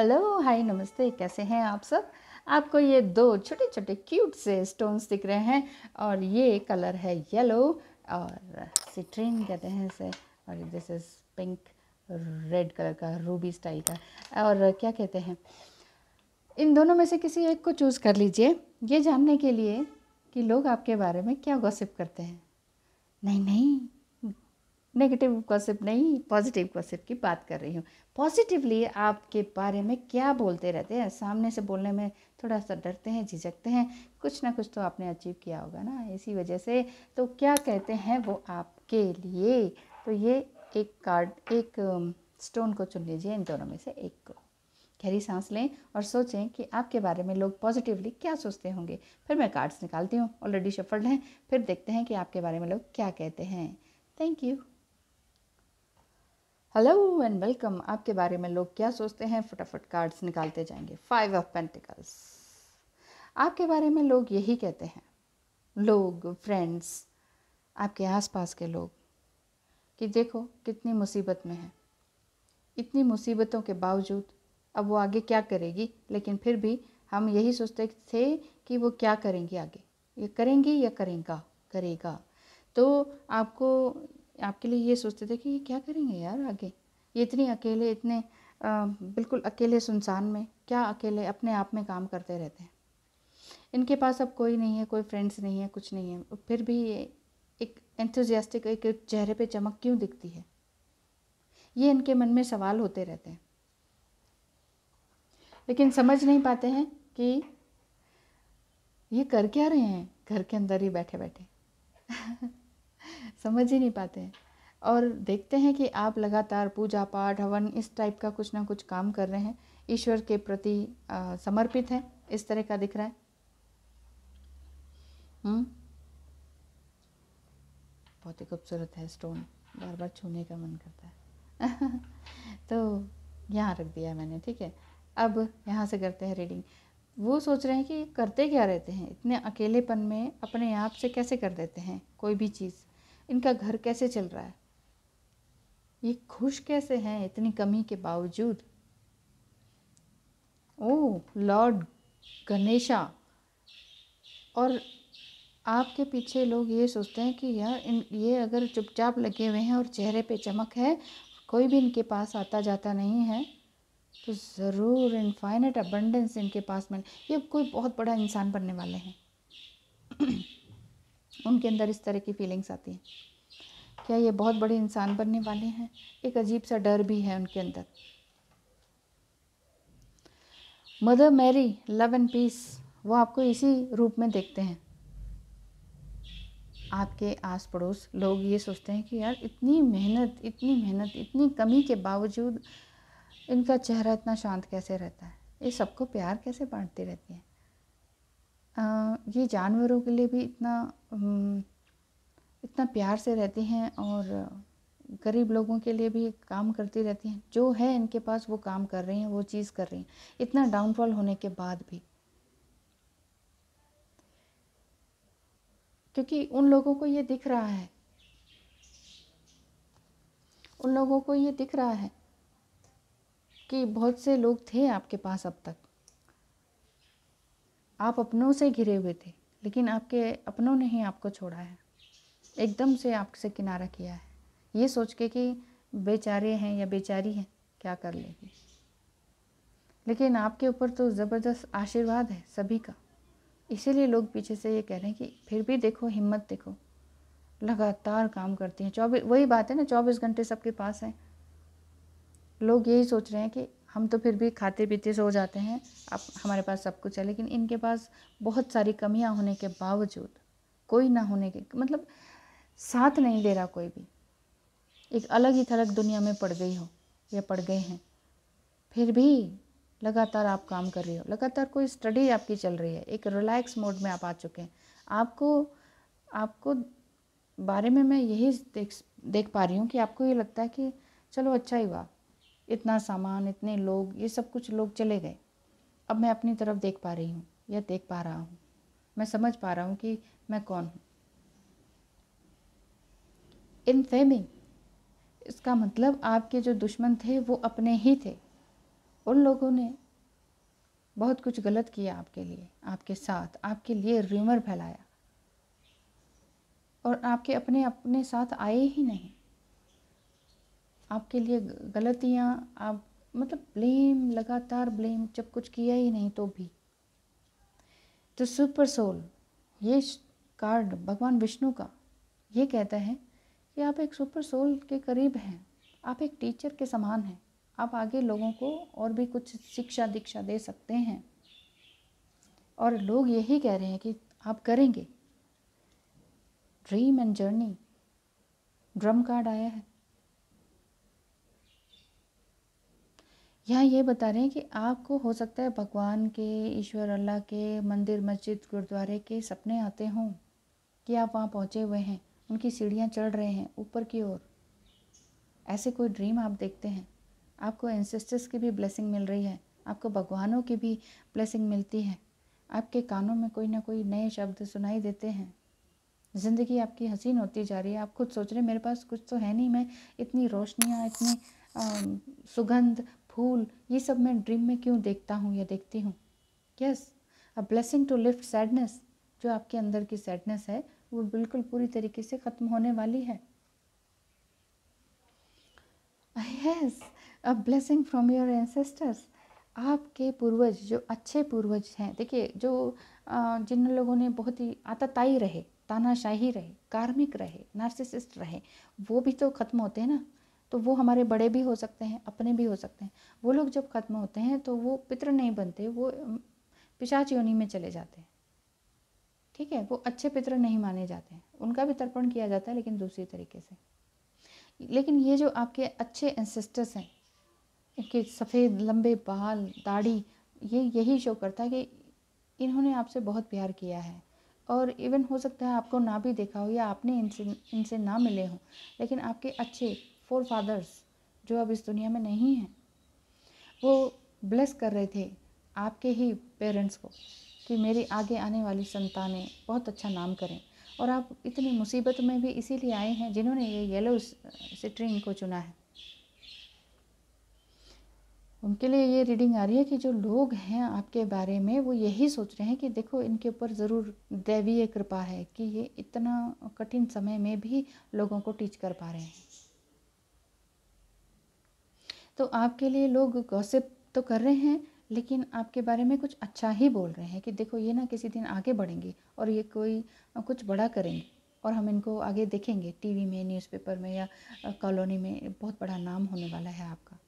Hello hi नमस्ते कैसे हैं आप सब आपको ये दो छोटे छोटे क्यूट से स्टोन्स दिख रहे हैं और ये कलर है येलो और सिट्रीन कहते हैं इसे और this is pink red colour का रूबी स्टाइल का और क्या कहते हैं इन दोनों में से किसी एक को चूज़ कर लीजिए ये जानने के लिए कि लोग आपके बारे में क्या गॉसिप करते हैं नहीं नहीं नेगेटिव गॉसिप नहीं पॉजिटिव गॉसिप की बात कर रही हूँ पॉजिटिवली आपके बारे में क्या बोलते रहते हैं सामने से बोलने में थोड़ा सा डरते हैं झिझकते हैं कुछ ना कुछ तो आपने अचीव किया होगा ना इसी वजह से तो क्या कहते हैं वो आपके लिए तो ये एक कार्ड एक स्टोन um, को चुन लीजिए इन दोनों में से एक को गहरी सांस लें और सोचें कि आपके बारे में लोग पॉजिटिवली क्या सोचते होंगे फिर मैं कार्ड्स निकालती हूँ ऑलरेडी शफल्ड हैं फिर देखते हैं कि आपके बारे में लोग क्या कहते हैं thank you hello and welcome आपके बारे में लोग क्या सोचते हैं फटाफट कार्ड्स निकालते जाएंगे फाइव ऑफ पेंटिकल्स आपके बारे में लोग यही कहते हैं लोग फ्रेंड्स आपके आसपास के लोग कि देखो कितनी मुसीबत में है इतनी मुसीबतों के बावजूद अब वो आगे क्या करेगी लेकिन फिर भी हम यही सोचते थे कि वो क्या करेंगी आगे ये करेंगी या करेंगा करेगा तो आपको आपके लिए ये सोचते थे कि ये क्या करेंगे यार आगे ये इतनी अकेले इतने आ, बिल्कुल अकेले सुनसान में क्या अकेले अपने आप में काम करते रहते हैं इनके पास अब कोई नहीं है कोई फ्रेंड्स नहीं है कुछ नहीं है फिर भी ये एक एंथुजियास्टिक एक चेहरे पे चमक क्यों दिखती है ये इनके मन में सवाल होते रहते हैं लेकिन समझ नहीं पाते हैं कि ये कर क्या रहे हैं घर के अंदर ही बैठे बैठे समझ ही नहीं पाते हैं और देखते हैं कि आप लगातार पूजा पाठ हवन इस टाइप का कुछ ना कुछ काम कर रहे हैं ईश्वर के प्रति आ, समर्पित हैं इस तरह का दिख रहा है हम्म? बहुत ही खूबसूरत है स्टोन बार बार छूने का मन करता है तो यहाँ रख दिया मैंने ठीक है अब यहाँ से करते हैं रीडिंग वो सोच रहे हैं कि करते क्या रहते हैं इतने अकेलेपन में अपने आप से कैसे कर देते हैं कोई भी चीज़ इनका घर कैसे चल रहा है ये खुश कैसे हैं इतनी कमी के बावजूद ओ लॉर्ड गणेशा और आपके पीछे लोग ये सोचते हैं कि यार इन ये अगर चुपचाप लगे हुए हैं और चेहरे पे चमक है कोई भी इनके पास आता जाता नहीं है तो ज़रूर इनफाइनेट अबंडेंस इनके पास में ये कोई बहुत बड़ा इंसान बनने वाले हैं उनके अंदर इस तरह की फीलिंग्स आती हैं क्या ये बहुत बड़े इंसान बनने वाले हैं एक अजीब सा डर भी है उनके अंदर Mother Mary love and peace वो आपको इसी रूप में देखते हैं आपके आस पड़ोस लोग ये सोचते हैं कि यार इतनी मेहनत इतनी मेहनत इतनी कमी के बावजूद इनका चेहरा इतना शांत कैसे रहता है ये सबको प्यार कैसे बांटती रहती है ये जानवरों के लिए भी इतना इतना प्यार से रहती हैं और गरीब लोगों के लिए भी काम करती रहती हैं जो है इनके पास वो काम कर रही हैं वो चीज़ कर रही हैं इतना डाउनफॉल होने के बाद भी क्योंकि उन लोगों को ये दिख रहा है उन लोगों को ये दिख रहा है कि बहुत से लोग थे आपके पास अब तक आप अपनों से घिरे हुए थे लेकिन आपके अपनों ने ही आपको छोड़ा है एकदम से आपसे किनारा किया है ये सोच के कि बेचारे हैं या बेचारी हैं क्या कर लेगी लेकिन आपके ऊपर तो ज़बरदस्त आशीर्वाद है सभी का इसीलिए लोग पीछे से ये कह रहे हैं कि फिर भी देखो हिम्मत देखो लगातार काम करती हैं चौबीस वही बात है ना चौबीस घंटे सबके पास हैं लोग यही सोच रहे हैं कि हम तो फिर भी खाते पीते सो जाते हैं अब हमारे पास सब कुछ है लेकिन इनके पास बहुत सारी कमियां होने के बावजूद कोई ना होने के मतलब साथ नहीं दे रहा कोई भी एक अलग ही थलग दुनिया में पड़ गई हो या पड़ गए हैं फिर भी लगातार आप काम कर रहे हो लगातार कोई स्टडी आपकी चल रही है एक रिलैक्स मोड में आप आ चुके हैं आपको आपको बारे में मैं यही देख देख पा रही हूँ कि आपको ये लगता है कि चलो अच्छा ही हुआ इतना सामान इतने लोग ये सब कुछ लोग चले गए अब मैं अपनी तरफ देख पा रही हूँ या देख पा रहा हूँ मैं समझ पा रहा हूँ कि मैं कौन हूँ इन फेमिंग इसका मतलब आपके जो दुश्मन थे वो अपने ही थे उन लोगों ने बहुत कुछ गलत किया आपके लिए आपके साथ आपके लिए र्यूमर फैलाया और आपके अपने अपने साथ आए ही नहीं आपके लिए गलतियाँ आप मतलब ब्लेम लगातार ब्लेम जब कुछ किया ही नहीं तो भी तो सुपर सोल ये कार्ड भगवान विष्णु का ये कहता है कि आप एक सुपर सोल के करीब हैं आप एक टीचर के समान हैं आप आगे लोगों को और भी कुछ शिक्षा दीक्षा दे सकते हैं और लोग यही कह रहे हैं कि आप करेंगे dream and journey drum card आया है यहाँ ये बता रहे हैं कि आपको हो सकता है भगवान के ईश्वर अल्लाह के मंदिर मस्जिद गुरुद्वारे के सपने आते हों कि आप वहाँ पहुँचे हुए हैं उनकी सीढ़ियाँ चढ़ रहे हैं ऊपर की ओर ऐसे कोई ड्रीम आप देखते हैं आपको एंसेस्टर्स की भी ब्लेसिंग मिल रही है आपको भगवानों की भी ब्लेसिंग मिलती है आपके कानों में कोई ना कोई नए शब्द सुनाई देते हैं ज़िंदगी आपकी हसीन होती जा रही है आप खुद सोच रहे हैं मेरे पास कुछ तो है नहीं मैं इतनी रोशनियाँ इतनी आ, सुगंध फूल ये सब मैं ड्रीम में क्यों देखता हूँ या देखती हूँ yes a blessing to lift sadness जो आपके अंदर की सैडनेस है वो बिल्कुल पूरी तरीके से ख़त्म होने वाली है yes a blessing from your ancestors आपके पूर्वज जो अच्छे पूर्वज हैं देखिए जो जिन लोगों ने बहुत ही आतताई रहे तानाशाही रहे कार्मिक रहे नार्सिसिस्ट रहे वो भी तो ख़त्म होते हैं ना तो वो हमारे बड़े भी हो सकते हैं अपने भी हो सकते हैं वो लोग जब ख़त्म होते हैं तो वो पितृ नहीं बनते वो पिशाच योनि में चले जाते हैं ठीक है वो अच्छे पितृ नहीं माने जाते हैं उनका भी तर्पण किया जाता है लेकिन दूसरी तरीके से लेकिन ये जो आपके अच्छे एंसेस्टर्स हैं के सफ़ेद लंबे बाल दाढ़ी ये यही शो करता है कि इन्होंने आपसे बहुत प्यार किया है और इवन हो सकता है आपको ना भी देखा हो या आपने इनसे इनसे ना मिले हों लेकिन आपके अच्छे फोर फादर्स जो अब इस दुनिया में नहीं हैं वो ब्लेस कर रहे थे आपके ही पेरेंट्स को कि मेरी आगे आने वाली संतानें बहुत अच्छा नाम करें और आप इतनी मुसीबत में भी इसीलिए आए हैं जिन्होंने ये येलो सिटरिंग को चुना है उनके लिए ये रीडिंग आ रही है कि जो लोग हैं आपके बारे में वो यही सोच रहे हैं कि देखो इनके ऊपर ज़रूर दैवीय कृपा है कि ये इतना कठिन समय में भी लोगों को टीच कर पा रहे हैं तो आपके लिए लोग गॉसिप तो कर रहे हैं लेकिन आपके बारे में कुछ अच्छा ही बोल रहे हैं कि देखो ये ना किसी दिन आगे बढ़ेंगे और ये कोई कुछ बड़ा करेंगे और हम इनको आगे देखेंगे टीवी में न्यूज़पेपर में या कॉलोनी में बहुत बड़ा नाम होने वाला है आपका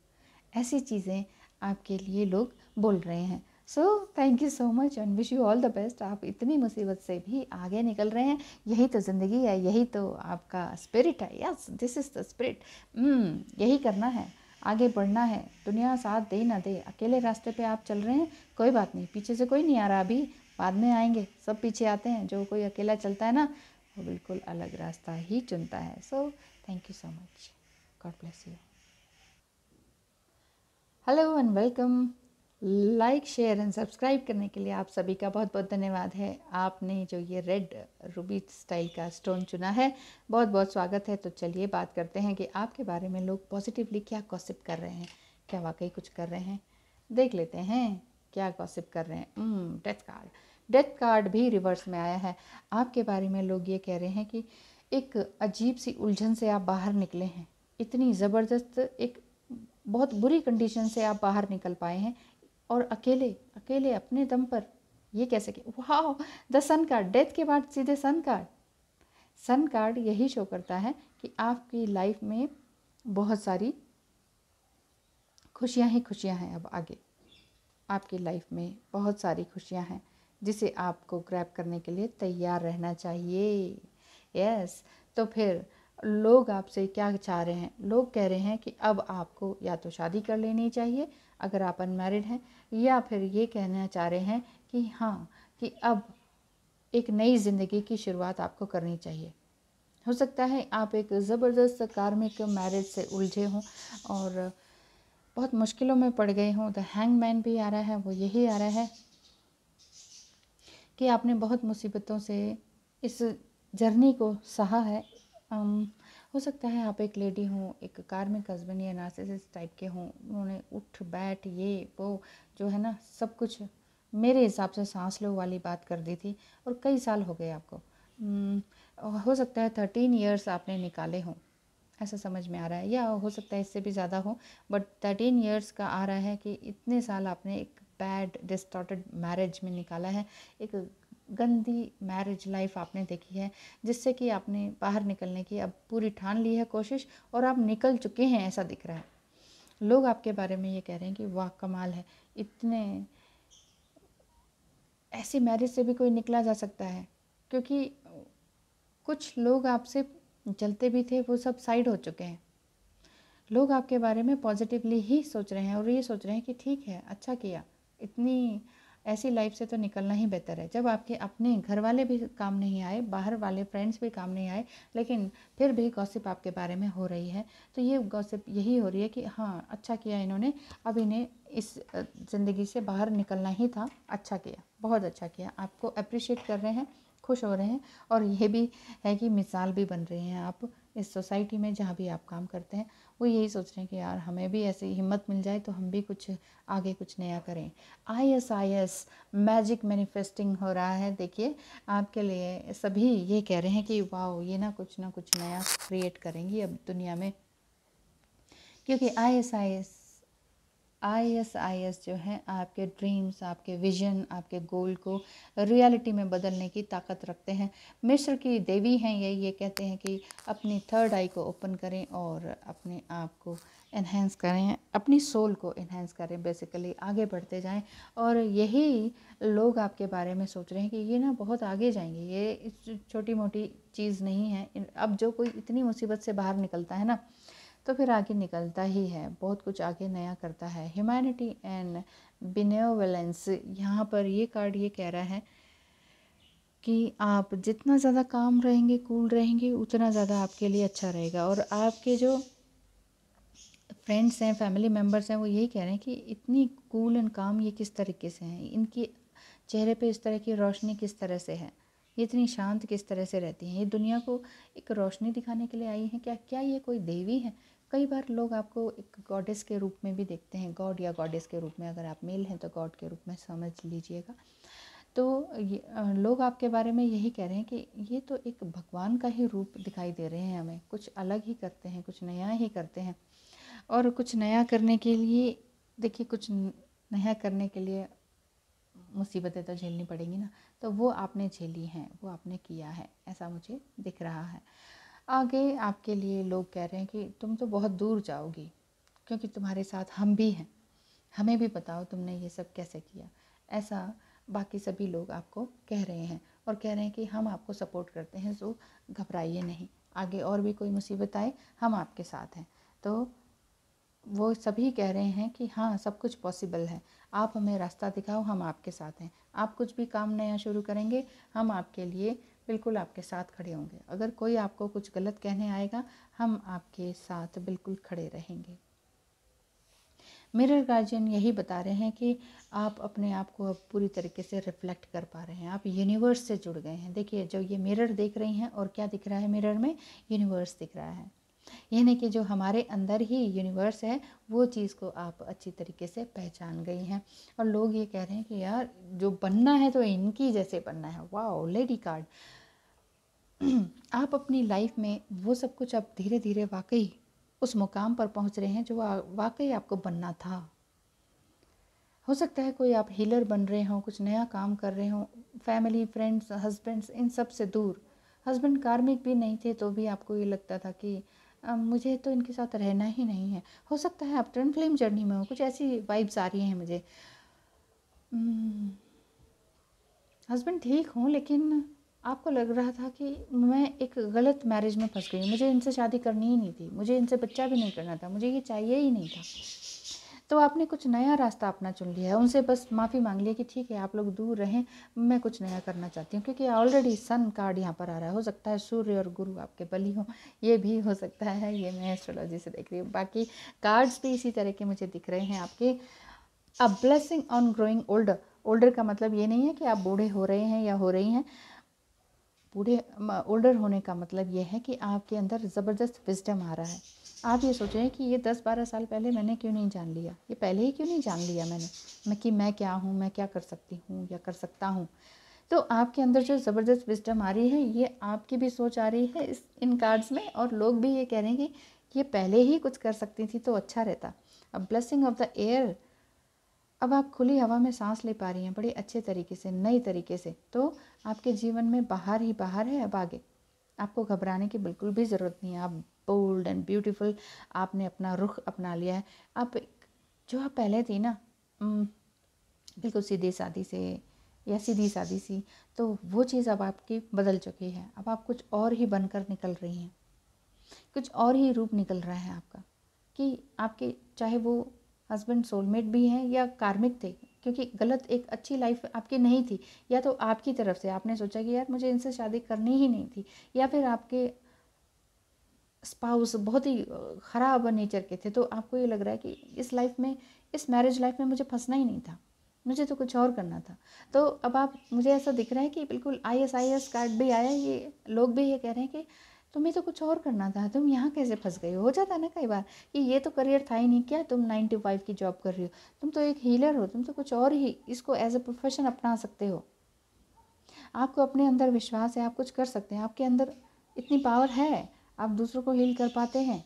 ऐसी चीज़ें आपके लिए लोग बोल रहे हैं so thank you so much and wish you all the best आप इतनी मुसीबत से भी आगे निकल रहे हैं यही तो ज़िंदगी है यही तो आपका स्पिरिट है yes this is the spirit यही करना है आगे बढ़ना है दुनिया साथ दे ना दे अकेले रास्ते पे आप चल रहे हैं कोई बात नहीं पीछे से कोई नहीं आ रहा अभी बाद में आएंगे सब पीछे आते हैं जो कोई अकेला चलता है ना वो बिल्कुल अलग रास्ता ही चुनता है so thank you so much God bless you hello and welcome like share and subscribe करने के लिए आप सभी का बहुत बहुत धन्यवाद है आपने जो ये रेड रूबी स्टाइल का स्टोन चुना है बहुत बहुत स्वागत है तो चलिए बात करते हैं कि आपके बारे में लोग पॉजिटिवली क्या कॉसिप कर रहे हैं क्या वाकई कुछ कर रहे हैं देख लेते हैं क्या कॉसिप कर रहे हैं डेथ कार्ड डेथ कार्ड भी रिवर्स में आया है आपके बारे में लोग ये कह रहे हैं कि एक अजीब सी उलझन से आप बाहर निकले हैं इतनी ज़बरदस्त एक बहुत बुरी कंडीशन से आप बाहर निकल पाए हैं और अकेले अकेले अपने दम पर ये कह सके वाह द सन कार्ड डेथ के बाद सीधे सन कार्ड सन कार्ड यही शो करता है कि आपकी लाइफ में बहुत सारी खुशियां ही खुशियां हैं अब आगे आपकी लाइफ में बहुत सारी खुशियां हैं जिसे आपको ग्रैब करने के लिए तैयार रहना चाहिए यस तो फिर लोग आपसे क्या चाह रहे हैं लोग कह रहे हैं कि अब आपको या तो शादी कर लेनी चाहिए अगर आप अनमेरिड हैं या फिर ये कहना चाह रहे हैं कि हाँ कि अब एक नई ज़िंदगी की शुरुआत आपको करनी चाहिए हो सकता है आप एक ज़बरदस्त कार्मिक मैरिज से उलझे हों और बहुत मुश्किलों में पड़ गए हों द मैन भी आ रहा है वो यही आ रहा है कि आपने बहुत मुसीबतों से इस जर्नी को सहा है हो सकता है आप एक लेडी हों एक कार में हस्बैंड या नार्सिसिस्ट टाइप के हों उन्होंने उठ बैठ ये वो जो है ना सब कुछ मेरे हिसाब से सांस लो वाली बात कर दी थी और कई साल हो गए आपको हो सकता है थर्टीन ईयर्स आपने निकाले हों ऐसा समझ में आ रहा है या हो सकता है इससे भी ज़्यादा हो बट थर्टीन ईयर्स का आ रहा है कि इतने साल आपने एक बैड डिस्टॉर्टेड मैरिज में निकाला है एक गंदी मैरिज लाइफ आपने देखी है जिससे कि आपने बाहर निकलने की अब पूरी ठान ली है कोशिश और आप निकल चुके हैं ऐसा दिख रहा है लोग आपके बारे में ये कह रहे हैं कि वाह कमाल है इतने ऐसी मैरिज से भी कोई निकला जा सकता है क्योंकि कुछ लोग आपसे चलते भी थे वो सब साइड हो चुके हैं लोग आपके बारे में पॉजिटिवली ही सोच रहे हैं और ये सोच रहे हैं कि ठीक है अच्छा किया इतनी ऐसी लाइफ से तो निकलना ही बेहतर है जब आपके अपने घर वाले भी काम नहीं आए बाहर वाले फ्रेंड्स भी काम नहीं आए लेकिन फिर भी गॉसिप आपके बारे में हो रही है तो ये गॉसिप यही हो रही है कि हाँ अच्छा किया इन्होंने अब इन्हें इस ज़िंदगी से बाहर निकलना ही था अच्छा किया बहुत अच्छा किया आपको अप्रिशिएट कर रहे हैं खुश हो रहे हैं और यह भी है कि मिसाल भी बन रहे हैं आप इस सोसाइटी में जहाँ भी आप काम करते हैं वो यही सोच रहे हैं कि यार हमें भी ऐसी हिम्मत मिल जाए तो हम भी कुछ आगे कुछ नया करें Isis Isis magic manifesting हो रहा है देखिए आपके लिए सभी ये कह रहे हैं कि वाओ ये ना कुछ ना कुछ नया क्रिएट करेंगी अब दुनिया में क्योंकि Isis Isis Isis Isis जो है आपके ड्रीम्स आपके विजन आपके गोल को रियलिटी में बदलने की ताकत रखते हैं मिस्र की देवी हैं ये ये कहते हैं कि अपनी थर्ड आई को ओपन करें और अपने आप को इन्हेंस करें अपनी सोल को इन्हेंस करें बेसिकली आगे बढ़ते जाएं और यही लोग आपके बारे में सोच रहे हैं कि ये ना बहुत आगे जाएंगे ये छोटी मोटी चीज़ नहीं है अब जो कोई इतनी मुसीबत से बाहर निकलता है ना तो फिर आगे निकलता ही है बहुत कुछ आगे नया करता है ह्यूमैनिटी एंड बिनेवलेंस यहाँ पर ये कार्ड ये कह रहा है कि आप जितना ज़्यादा काम रहेंगे कूल रहेंगे उतना ज़्यादा आपके लिए अच्छा रहेगा और आपके जो फ्रेंड्स हैं फैमिली मेम्बर्स हैं वो यही कह रहे हैं कि इतनी कूल एंड काम ये किस तरीके से हैं इनके चेहरे पे इस तरह की रोशनी किस तरह से है ये इतनी शांत किस तरह से रहती हैं ये दुनिया को एक रोशनी दिखाने के लिए आई हैं क्या क्या ये कोई देवी है कई बार लोग आपको एक गॉडेस के रूप में भी देखते हैं गॉड या गॉडेस के रूप में अगर आप मेल हैं तो गॉड के रूप में समझ लीजिएगा तो लोग आपके बारे में यही कह रहे हैं कि ये तो एक भगवान का ही रूप दिखाई दे रहे हैं हमें कुछ अलग ही करते हैं कुछ नया ही करते हैं और कुछ नया करने के लिए देखिए कुछ नया करने के लिए मुसीबतें तो झेलनी पड़ेंगी ना तो वो आपने झेली हैं वो आपने किया है ऐसा मुझे दिख रहा है आगे आपके लिए लोग कह रहे हैं कि तुम तो बहुत दूर जाओगी क्योंकि तुम्हारे साथ हम भी हैं हमें भी बताओ तुमने ये सब कैसे किया ऐसा बाकी सभी लोग आपको कह रहे हैं और कह रहे हैं कि हम आपको सपोर्ट करते हैं सो घबराइए नहीं आगे और भी कोई मुसीबत आए हम आपके साथ हैं तो वो सभी कह रहे हैं कि हाँ सब कुछ पॉसिबल है आप हमें रास्ता दिखाओ हम आपके साथ हैं आप कुछ भी काम नया शुरू करेंगे हम आपके लिए बिल्कुल आपके साथ खड़े होंगे अगर कोई आपको कुछ गलत कहने आएगा हम आपके साथ बिल्कुल खड़े रहेंगे मिरर गार्जियन यही बता रहे हैं कि आप अपने आप को अब पूरी तरीके से रिफ्लेक्ट कर पा रहे हैं आप यूनिवर्स से जुड़ गए हैं देखिए जो ये मिरर देख रही हैं और क्या दिख रहा है मिरर में यूनिवर्स दिख रहा है यानी कि जो हमारे अंदर ही यूनिवर्स है वो चीज़ को आप अच्छी तरीके से पहचान गई हैं और लोग ये कह रहे हैं कि यार जो बनना है तो इनकी जैसे बनना है वाह लेडी कार्ड आप अपनी लाइफ में वो सब कुछ अब धीरे धीरे वाकई उस मुकाम पर पहुंच रहे हैं जो वाकई आपको बनना था हो सकता है कोई आप हीलर बन रहे हों कुछ नया काम कर रहे हों फैमिली फ्रेंड्स हस्बैंड्स इन सब से दूर हस्बैंड कार्मिक भी नहीं थे तो भी आपको ये लगता था कि आ, मुझे तो इनके साथ रहना ही नहीं है हो सकता है आप ट्रन फिल्म जर्नी में हो कुछ ऐसी वाइब्स आ रही हैं मुझे हस्बैंड हम्म, ठीक हों लेकिन आपको लग रहा था कि मैं एक गलत मैरिज में फंस गई मुझे इनसे शादी करनी ही नहीं थी मुझे इनसे बच्चा भी नहीं करना था मुझे ये चाहिए ही नहीं था तो आपने कुछ नया रास्ता अपना चुन लिया है उनसे बस माफ़ी मांग लिया कि ठीक है आप लोग दूर रहें मैं कुछ नया करना चाहती हूँ क्योंकि ऑलरेडी सन कार्ड यहाँ पर आ रहा है हो सकता है सूर्य और गुरु आपके बलि हो ये भी हो सकता है ये मैं एस्ट्रोलॉजी से देख रही हूँ बाकी कार्ड्स भी इसी तरह के मुझे दिख रहे हैं आपके a blessing on growing older older का मतलब ये नहीं है कि आप बूढ़े हो रहे हैं या हो रही हैं बूढ़े ओल्डर होने का मतलब यह है कि आपके अंदर ज़बरदस्त विजडम आ रहा है आप ये सोच रहे हैं कि ये दस बारह साल पहले मैंने क्यों नहीं जान लिया ये पहले ही क्यों नहीं जान लिया मैंने मैं कि मैं क्या हूँ मैं क्या कर सकती हूँ या कर सकता हूँ तो आपके अंदर जो ज़बरदस्त विजडम आ रही है ये आपकी भी सोच आ रही है इस इन कार्ड्स में और लोग भी ये कह रहे हैं कि ये पहले ही कुछ कर सकती थी तो अच्छा रहता अब ब्लसिंग ऑफ द एयर अब आप खुली हवा में सांस ले पा रही हैं बड़े अच्छे तरीके से नई तरीके से तो आपके जीवन में बाहर ही बाहर है अब आगे आपको घबराने की बिल्कुल भी ज़रूरत नहीं है आप बोल्ड एंड ब्यूटीफुल आपने अपना रुख अपना लिया है आप जो आप पहले थी ना बिल्कुल सीधे सादी से या सीधी सादी सी तो वो चीज़ अब आपकी बदल चुकी है अब आप कुछ और ही बनकर निकल रही हैं कुछ और ही रूप निकल रहा है आपका कि आपके चाहे वो हस्बैंड सोलमेट भी हैं या कार्मिक थे क्योंकि गलत एक अच्छी लाइफ आपकी नहीं थी या तो आपकी तरफ से आपने सोचा कि यार मुझे इनसे शादी करनी ही नहीं थी या फिर आपके स्पाउस बहुत ही ख़राब नेचर के थे तो आपको ये लग रहा है कि इस लाइफ में इस मैरिज लाइफ में मुझे फंसना ही नहीं था मुझे तो कुछ और करना था तो अब आप मुझे ऐसा दिख रहा है कि बिल्कुल Isis Isis card भी आया ये लोग भी ये कह रहे हैं कि तुम्हें तो कुछ और करना था तुम यहाँ कैसे फंस गए हो जाता ना कई बार कि ये तो करियर था ही नहीं क्या तुम नाइन टू फाइव की जॉब कर रही हो तुम तो एक हीलर हो तुम तो कुछ और ही इसको एज अ प्रोफेशन अपना सकते हो आपको अपने अंदर विश्वास है आप कुछ कर सकते हैं आपके अंदर इतनी पावर है आप दूसरों को हील कर पाते हैं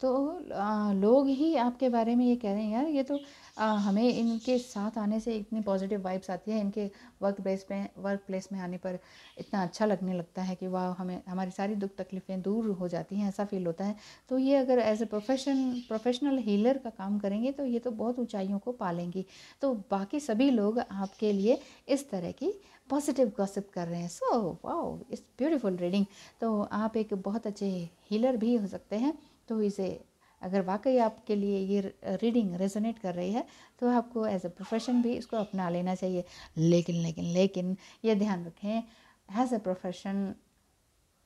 तो आ, लोग ही आपके बारे में ये कह रहे हैं यार ये तो आ, हमें इनके साथ आने से इतनी पॉजिटिव वाइब्स आती है इनके वर्क प्लेस में वर्क प्लेस में आने पर इतना अच्छा लगने लगता है कि वाह हमें हमारी सारी दुख तकलीफ़ें दूर हो जाती हैं ऐसा फील होता है तो ये अगर as a profession professional healer का काम करेंगे तो ये तो बहुत ऊँचाइयों को पालेंगी तो बाकी सभी लोग आपके लिए इस तरह की पॉजिटिव गॉसिप कर रहे हैं so wow it's beautiful reading तो आप एक बहुत अच्छे हीलर भी हो सकते हैं तो इसे अगर वाकई आपके लिए ये रीडिंग रेजोनेट कर रही है तो आपको एज ए प्रोफेशन भी इसको अपना लेना चाहिए लेकिन लेकिन लेकिन ये ध्यान रखें एज ए प्रोफेशन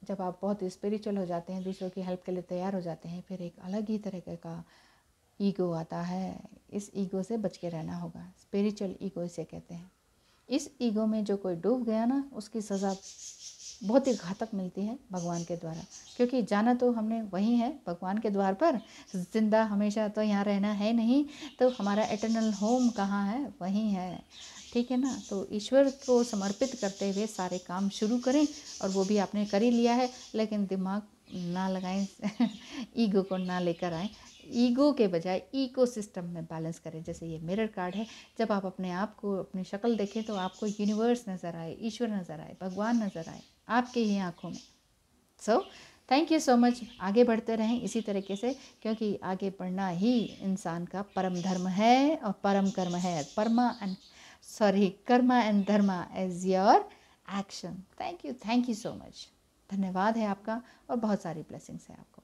जब आप बहुत स्पिरिचुअल हो जाते हैं दूसरों की हेल्प के लिए तैयार हो जाते हैं फिर एक अलग ही तरह का ईगो आता है इस ईगो से बच के रहना होगा स्पिरिचुअल ईगो इसे कहते हैं इस ईगो में जो कोई डूब गया ना उसकी सज़ा बहुत ही घातक मिलती है भगवान के द्वारा क्योंकि जाना तो हमने वही है भगवान के द्वार पर जिंदा हमेशा तो यहाँ रहना है नहीं तो हमारा एटर्नल होम कहाँ है वही है ठीक है ना तो ईश्वर को समर्पित करते हुए सारे काम शुरू करें और वो भी आपने कर ही लिया है लेकिन दिमाग ना लगाएं ईगो को ना लेकर आएँ ईगो के बजाय ईको सिस्टम में बैलेंस करें जैसे ये मिरर कार्ड है जब आप अपने आप को अपनी शक्ल देखें तो आपको यूनिवर्स नज़र आए ईश्वर नज़र आए भगवान नज़र आए आपके ही आँखों में so thank you so much आगे बढ़ते रहें इसी तरीके से क्योंकि आगे बढ़ना ही इंसान का परम धर्म है और परम कर्म है परमा and sorry karma and dharma as your action thank you thank you so much धन्यवाद है आपका और बहुत सारी ब्लेसिंग्स हैं आपको